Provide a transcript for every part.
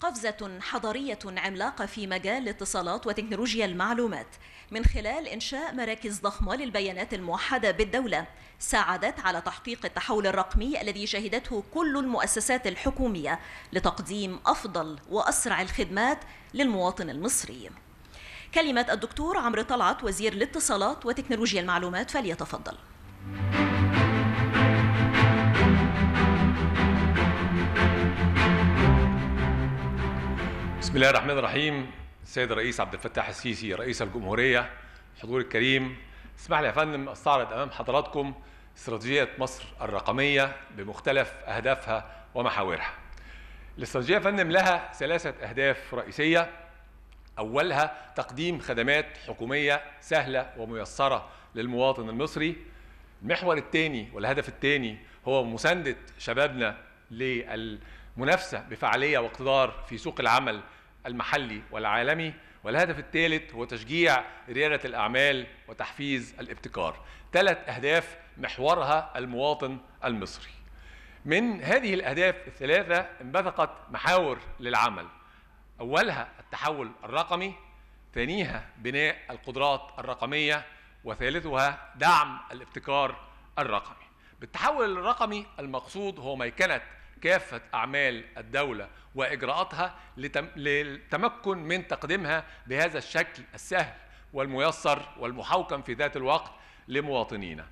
قفزة حضارية عملاقة في مجال الاتصالات وتكنولوجيا المعلومات من خلال إنشاء مراكز ضخمة للبيانات الموحدة بالدولة ساعدت على تحقيق التحول الرقمي الذي شهدته كل المؤسسات الحكومية لتقديم أفضل وأسرع الخدمات للمواطن المصري كلمة الدكتور عمرو طلعت وزير الاتصالات وتكنولوجيا المعلومات فليتفضل بسم الله الرحمن الرحيم السيد الرئيس عبد الفتاح السيسي رئيس الجمهورية حضور الكريم اسمح لي يا فندم استعرض أمام حضراتكم استراتيجية مصر الرقمية بمختلف أهدافها ومحاورها الاستراتيجية يا فندم لها ثلاثة أهداف رئيسية أولها تقديم خدمات حكومية سهلة وميسرة للمواطن المصري المحور الثاني والهدف الثاني هو مساندة شبابنا للمنافسة بفعالية واقتدار في سوق العمل المحلي والعالمي والهدف الثالث هو تشجيع ريادة الأعمال وتحفيز الابتكار ثلاث أهداف محورها المواطن المصري من هذه الأهداف الثلاثة انبثقت محاور للعمل أولها التحول الرقمي ثانيها بناء القدرات الرقمية وثالثها دعم الابتكار الرقمي بالتحول الرقمي المقصود هو ميكنة كافة أعمال الدولة وإجراءاتها للتمكن من تقديمها بهذا الشكل السهل والميسر والمحوكم في ذات الوقت لمواطنينا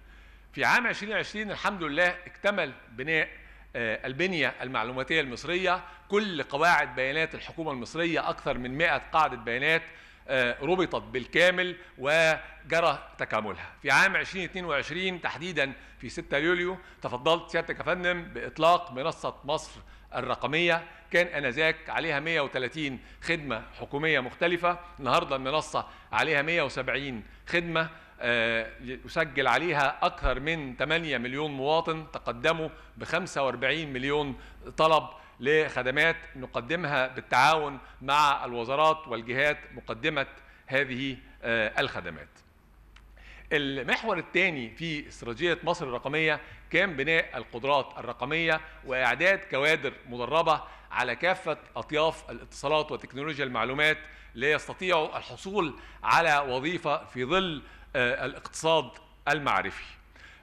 في عام 2020 الحمد لله اكتمل بناء آه، البنية المعلوماتية المصرية كل قواعد بيانات الحكومة المصرية أكثر من 100 قاعدة بيانات آه، ربطت بالكامل وجرى تكاملها في عام 2022 تحديدا في 6 يوليو تفضلت سيادتك يا فندم باطلاق منصه مصر الرقميه كان انذاك عليها 130 خدمه حكوميه مختلفه النهارده المنصه عليها 170 خدمه آه، يسجل عليها أكثر من 8 مليون مواطن تقدموا ب 45 مليون طلب لخدمات نقدمها بالتعاون مع الوزارات والجهات مقدمة هذه آه، الخدمات المحور الثاني في استراتيجية مصر الرقمية كان بناء القدرات الرقمية وإعداد كوادر مدربة على كافة أطياف الاتصالات وتكنولوجيا المعلومات ليستطيعوا الحصول على وظيفة في ظل آه، الاقتصاد المعرفي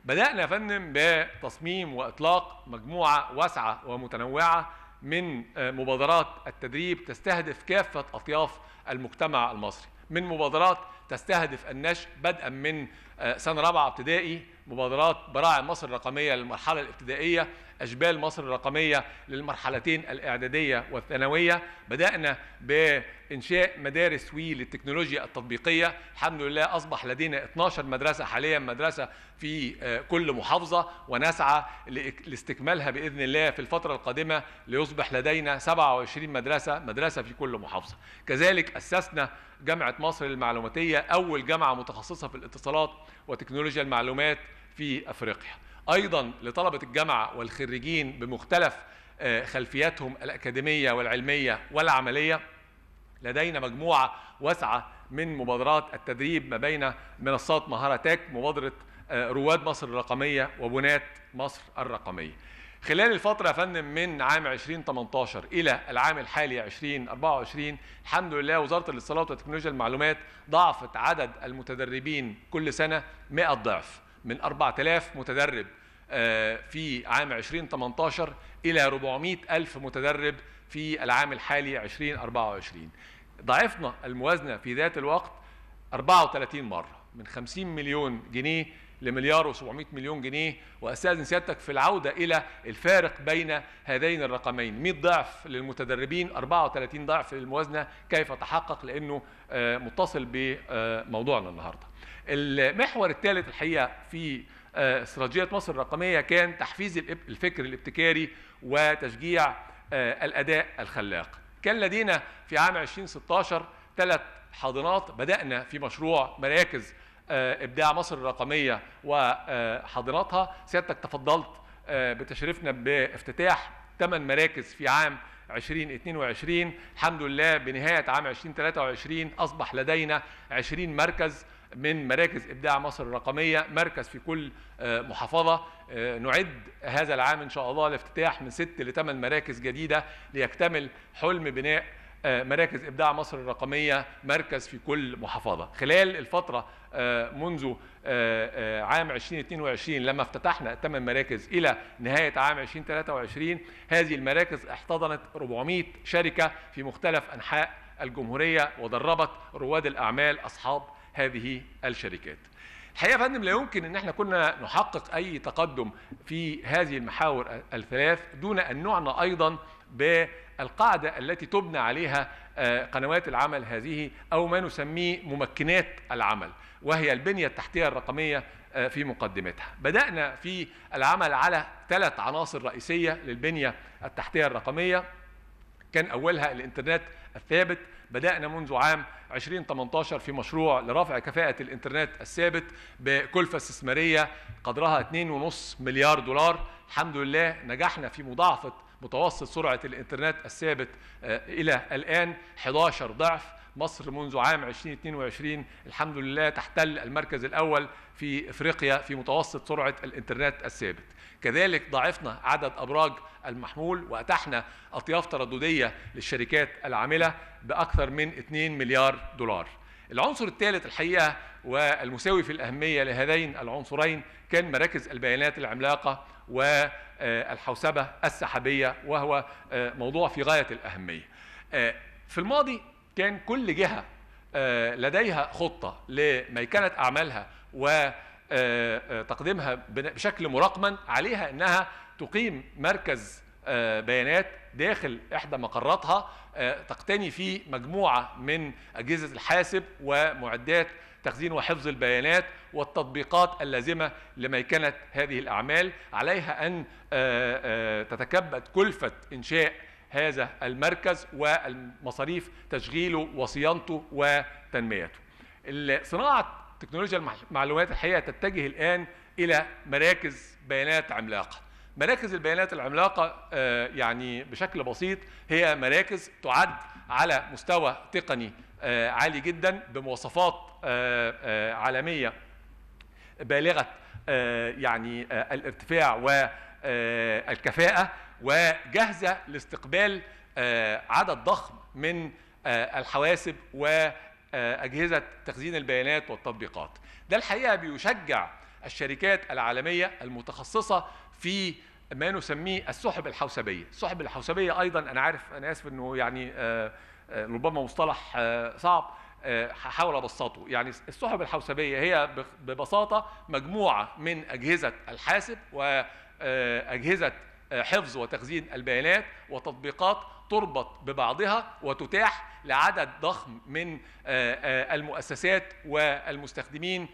بدأنا فنم بتصميم وإطلاق مجموعة واسعة ومتنوعة من آه، مبادرات التدريب تستهدف كافة أطياف المجتمع المصري من مبادرات تستهدف النشء بدءا من آه، سنة رابعة ابتدائي مبادرات براعم مصر الرقمية للمرحلة الابتدائية أشبال مصر الرقمية للمرحلتين الإعدادية والثانوية بدأنا بإنشاء مدارس وي للتكنولوجيا التطبيقية الحمد لله أصبح لدينا 12 مدرسة حاليا مدرسة في آه، كل محافظة ونسعى لاستكمالها بإذن الله في الفترة القادمة ليصبح لدينا 27 مدرسة مدرسة في كل محافظة كذلك أسسنا جامعة مصر المعلوماتية أول جامعة متخصصة في الاتصالات وتكنولوجيا المعلومات في أفريقيا ايضا لطلبه الجامعه والخريجين بمختلف آه، خلفياتهم الاكاديميه والعلميه والعمليه لدينا مجموعه واسعه من مبادرات التدريب ما بين منصات مهاراتك مبادره آه، رواد مصر الرقميه وبنات مصر الرقميه خلال الفترة يا فندم من عام 2018 إلى العام الحالي 2024 الحمد لله وزارة الاتصالات وتكنولوجيا المعلومات ضاعفت عدد المتدربين كل سنة 100 ضعف من 4000 متدرب آه، في عام 2018 إلى 400 ألف متدرب في العام الحالي 2024 ضعفنا الموازنة في ذات الوقت 34 مرة من 50 مليون جنيه لمليار و700 مليون جنيه واستاذن سيادتك في العوده الى الفارق بين هذين الرقمين 100 ضعف للمتدربين 34 ضعف للموازنه كيف تحقق لانه آه، متصل بموضوعنا النهارده المحور الثالث الحقيقه في آه، استراتيجيه مصر الرقميه كان تحفيز الفكر الابتكاري وتشجيع آه، الاداء الخلاق كان لدينا في عام 2016 ثلاث حاضنات بدانا في مشروع مراكز آه، ابداع مصر الرقميه وحاضناتها سيادتك تفضلت آه، بتشريفنا بافتتاح ثمان مراكز في عام 2022 الحمد لله بنهايه عام 2023 اصبح لدينا 20 مركز من مراكز ابداع مصر الرقميه مركز في كل آه، محافظه نعد هذا العام ان شاء الله لافتتاح من 6 ل 8 مراكز جديده ليكتمل حلم بناء آه، مراكز ابداع مصر الرقميه مركز في كل محافظه خلال الفتره آه، منذ آه، عام 2022 لما افتتحنا ثمان مراكز الى نهايه عام 2023 هذه المراكز احتضنت 400 شركه في مختلف انحاء الجمهوريه ودربت رواد الاعمال اصحاب هذه الشركات الحقيقه يا فندم لا يمكن ان احنا كنا نحقق اي تقدم في هذه المحاور الثلاث دون ان نعنى ايضا بالقاعدة التي تبنى عليها آه، قنوات العمل هذه أو ما نسميه ممكنات العمل وهي البنية التحتية الرقمية آه، في مقدمتها بدأنا في العمل على ثلاث عناصر رئيسية للبنية التحتية الرقمية كان أولها الإنترنت الثابت بدأنا منذ عام 2018 في مشروع لرفع كفاءة الإنترنت الثابت بكلفة استثمارية قدرها 2.5 مليار دولار الحمد لله نجحنا في مضاعفة متوسط سرعة الإنترنت الثابت آه، إلى الآن 11 ضعف مصر منذ عام 2022 الحمد لله تحتل المركز الأول في إفريقيا في متوسط سرعة الإنترنت الثابت كذلك ضاعفنا عدد أبراج المحمول وأتحنا أطياف ترددية للشركات العاملة بأكثر من 2 مليار دولار العنصر الثالث الحقيقه والمساوي في الاهميه لهذين العنصرين كان مراكز البيانات العملاقه والحوسبه السحابيه وهو آه، موضوع في غايه الاهميه. آه، في الماضي كان كل جهه آه، لديها خطه لميكنه اعمالها وتقديمها بشكل مرقما عليها انها تقيم مركز آه، بيانات داخل احدى مقراتها آه، تقتني فيه مجموعه من اجهزه الحاسب ومعدات تخزين وحفظ البيانات والتطبيقات اللازمه لميكنه هذه الاعمال عليها ان آه، تتكبد كلفه انشاء هذا المركز والمصاريف تشغيله وصيانته وتنميته. صناعه تكنولوجيا المعلومات الحقيقه تتجه الان الى مراكز بيانات عملاقه. مراكز البيانات العملاقة آه، يعني بشكل بسيط هي مراكز تعد على مستوى تقني آه، عالي جدا بمواصفات آه، عالمية بالغة يعني الارتفاع والكفاءة وجاهزة لاستقبال عدد ضخم من الحواسب وأجهزة تخزين البيانات والتطبيقات ده الحقيقة بيشجع الشركات العالمية المتخصصة في ما نسميه السحب الحوسبيه، السحب الحوسبيه ايضا انا عارف انا اسف انه يعني آه، آه، ربما مصطلح آه، صعب هحاول ابسطه، يعني السحب الحوسبيه هي ببساطه مجموعه من اجهزه الحاسب واجهزه حفظ وتخزين البيانات وتطبيقات تربط ببعضها وتتاح لعدد ضخم من المؤسسات والمستخدمين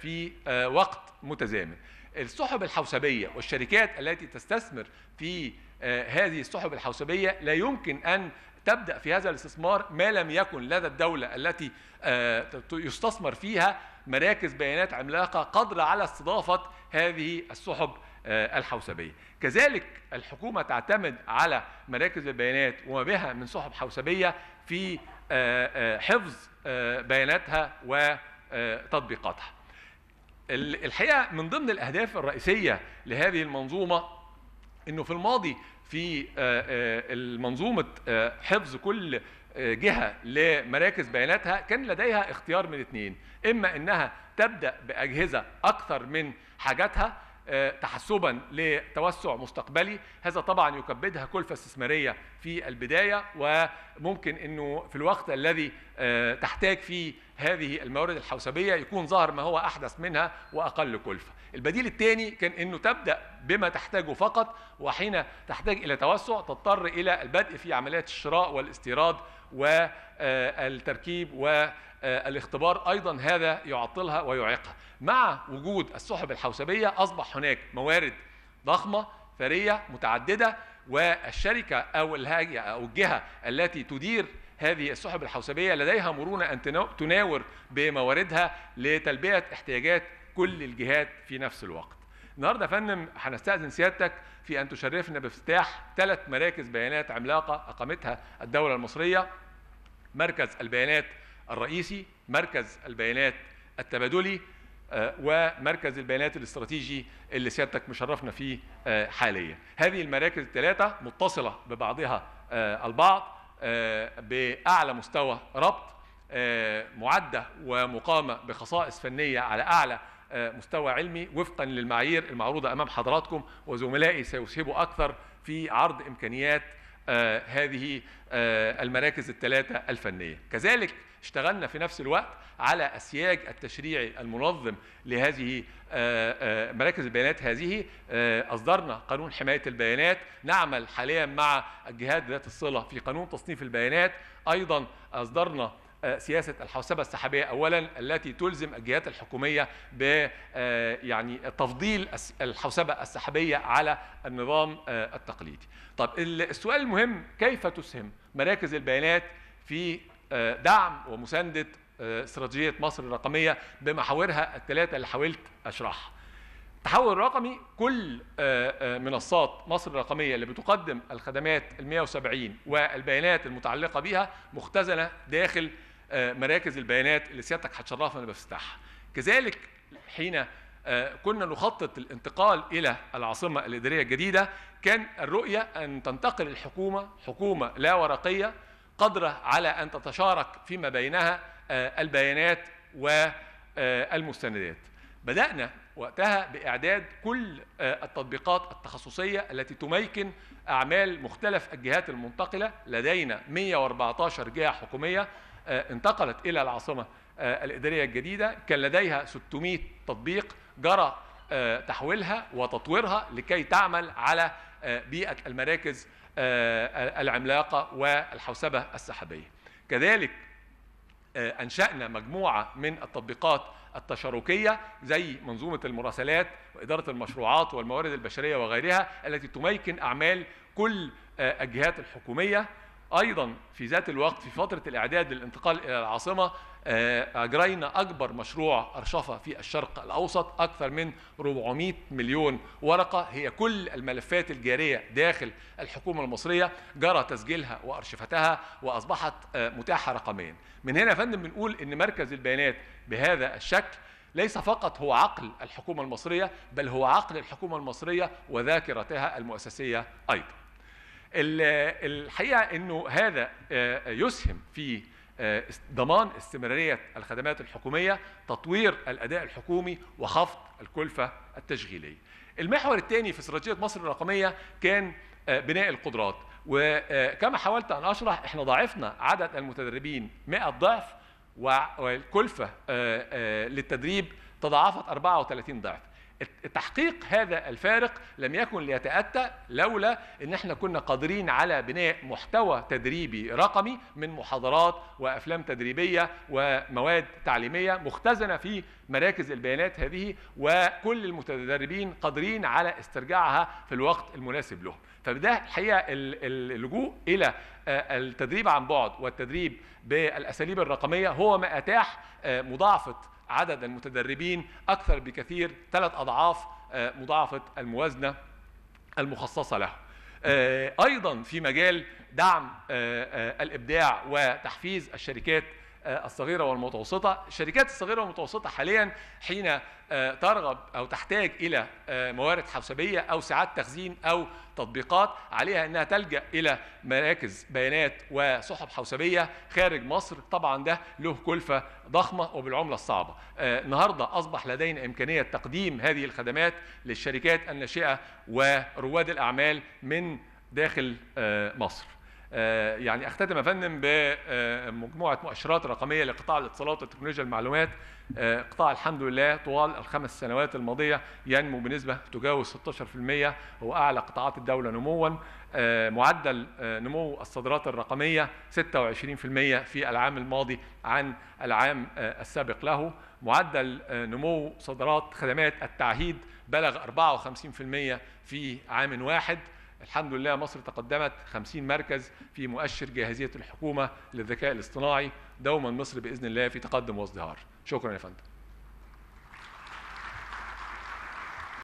في وقت متزامن. السحب الحوسبية والشركات التي تستثمر في آه، هذه السحب الحوسبية لا يمكن أن تبدأ في هذا الاستثمار ما لم يكن لدى الدولة التي آه، يستثمر فيها مراكز بيانات عملاقة قادرة على استضافة هذه السحب آه، الحوسبية كذلك الحكومة تعتمد على مراكز البيانات وما بها من سحب حوسبية في حفظ بياناتها وتطبيقاتها الحقيقه من ضمن الاهداف الرئيسيه لهذه المنظومه انه في الماضي في آه، آه، منظومه آه، حفظ كل جهه لمراكز بياناتها كان لديها اختيار من اثنين اما انها تبدا باجهزه اكثر من حاجاتها تحسبا لتوسع مستقبلي هذا طبعا يكبدها كلفة استثمارية في البداية وممكن أنه في الوقت الذي تحتاج فيه هذه الموارد الحوسبيه يكون ظهر ما هو احدث منها واقل كلفه. البديل الثاني كان انه تبدا بما تحتاجه فقط وحين تحتاج الى توسع تضطر الى البدء في عمليات الشراء والاستيراد والتركيب والاختبار ايضا هذا يعطلها ويعيقها. مع وجود السحب الحوسبيه اصبح هناك موارد ضخمه ثريه متعدده والشركه او الهيئه او الجهه التي تدير هذه السحب الحوسبية لديها مرونة أن تناور بمواردها لتلبية احتياجات كل الجهات في نفس الوقت النهاردة يا فندم هنستأذن سيادتك في أن تشرفنا بافتتاح ثلاث مراكز بيانات عملاقة أقامتها الدولة المصرية مركز البيانات الرئيسي مركز البيانات التبادلي آه، ومركز البيانات الاستراتيجي اللي سيادتك مشرفنا فيه آه، حاليا هذه المراكز الثلاثة متصلة ببعضها آه، البعض آه، باعلى مستوى ربط آه، معده ومقامه بخصائص فنيه على اعلى آه، مستوى علمي وفقا للمعايير المعروضه امام حضراتكم وزملائي سيسهبوا اكثر في عرض امكانيات آه، هذه آه، المراكز الثلاثة الفنية كذلك اشتغلنا في نفس الوقت على أسياج التشريعي المنظم لهذه آه، مراكز البيانات هذه أصدرنا قانون حماية البيانات نعمل حاليا مع الجهات ذات الصلة في قانون تصنيف البيانات أيضا أصدرنا آه، سياسه الحوسبه السحابيه اولا التي تلزم الجهات الحكوميه ب آه، يعني تفضيل الحوسبه السحابيه على النظام آه، التقليدي. طب السؤال المهم كيف تسهم مراكز البيانات في دعم ومسانده استراتيجيه مصر الرقميه بمحاورها الثلاثه اللي حاولت اشرحها. التحول الرقمي كل منصات مصر الرقمية اللي بتقدم الخدمات ال 170 والبيانات المتعلقة بها مختزنة داخل آه، مراكز البيانات اللي سيادتك هتشرفنا بفتحها كذلك حين آه، كنا نخطط الانتقال الى العاصمه الاداريه الجديده كان الرؤيه ان تنتقل الحكومه حكومه لا ورقيه قادره على ان تتشارك فيما بينها آه، البيانات والمستندات بدانا وقتها باعداد كل التطبيقات التخصصيه التي تميكن اعمال مختلف الجهات المنتقله لدينا 114 جهه حكوميه آه، انتقلت إلى العاصمة آه، الإدارية الجديدة كان لديها 600 تطبيق جرى آه، تحويلها وتطويرها لكي تعمل على بيئة المراكز العملاقة والحوسبة السحابية كذلك أنشأنا مجموعة من التطبيقات التشاركية زي منظومة المراسلات وإدارة المشروعات والموارد البشرية وغيرها التي تميكن أعمال كل الجهات الحكومية ايضا في ذات الوقت في فتره الاعداد للانتقال الى العاصمه آه، اجرينا اكبر مشروع ارشفه في الشرق الاوسط اكثر من 400 مليون ورقه هي كل الملفات الجاريه داخل الحكومه المصريه جرى تسجيلها وارشفتها واصبحت آه، متاحه رقميا من هنا يا فندم بنقول ان مركز البيانات بهذا الشكل ليس فقط هو عقل الحكومه المصريه بل هو عقل الحكومه المصريه وذاكرتها المؤسسيه ايضا الحقيقه انه هذا آه، يسهم في آه، ضمان استمراريه الخدمات الحكوميه تطوير الاداء الحكومي وخفض الكلفه التشغيليه المحور الثاني في استراتيجيه مصر الرقميه كان آه، بناء القدرات وكما حاولت ان اشرح احنا ضاعفنا عدد المتدربين 100 ضعف والكلفه للتدريب تضاعفت 34 ضعف تحقيق هذا الفارق لم يكن ليتأتى لولا ان احنا كنا قادرين على بناء محتوى تدريبي رقمي من محاضرات وافلام تدريبيه ومواد تعليميه مختزنه في مراكز البيانات هذه وكل المتدربين قادرين على استرجاعها في الوقت المناسب لهم فده الحقيقه اللجوء الى آه، التدريب عن بعد والتدريب بالاساليب الرقميه هو ما اتاح آه، مضاعفه عدد المتدربين أكثر بكثير ثلاث أضعاف آه، مضاعفة الموازنة المخصصة له آه، أيضا في مجال دعم آه، الإبداع وتحفيز الشركات آه، الصغيره والمتوسطه الشركات الصغيره والمتوسطه حاليا حين آه، ترغب او تحتاج الى آه، موارد حوسبيه او ساعات تخزين او تطبيقات عليها انها تلجا الى مراكز بيانات وسحب حوسبيه خارج مصر طبعا ده له كلفه ضخمه وبالعمله الصعبه النهارده اصبح لدينا امكانيه تقديم هذه الخدمات للشركات الناشئه ورواد الاعمال من داخل مصر آه، يعني اختتم يا بمجموعه آه، مؤشرات رقميه لقطاع الاتصالات وتكنولوجيا المعلومات آه، قطاع الحمد لله طوال الخمس سنوات الماضيه ينمو بنسبه تجاوز 16% هو اعلى قطاعات الدوله نموا معدل نمو الصادرات الرقميه 26% في العام الماضي عن العام السابق له معدل نمو صادرات خدمات التعهيد بلغ 54% في عام واحد الحمد لله مصر تقدمت 50 مركز في مؤشر جاهزية الحكومة للذكاء الاصطناعي دوما مصر بإذن الله في تقدم وازدهار شكرا يا فندم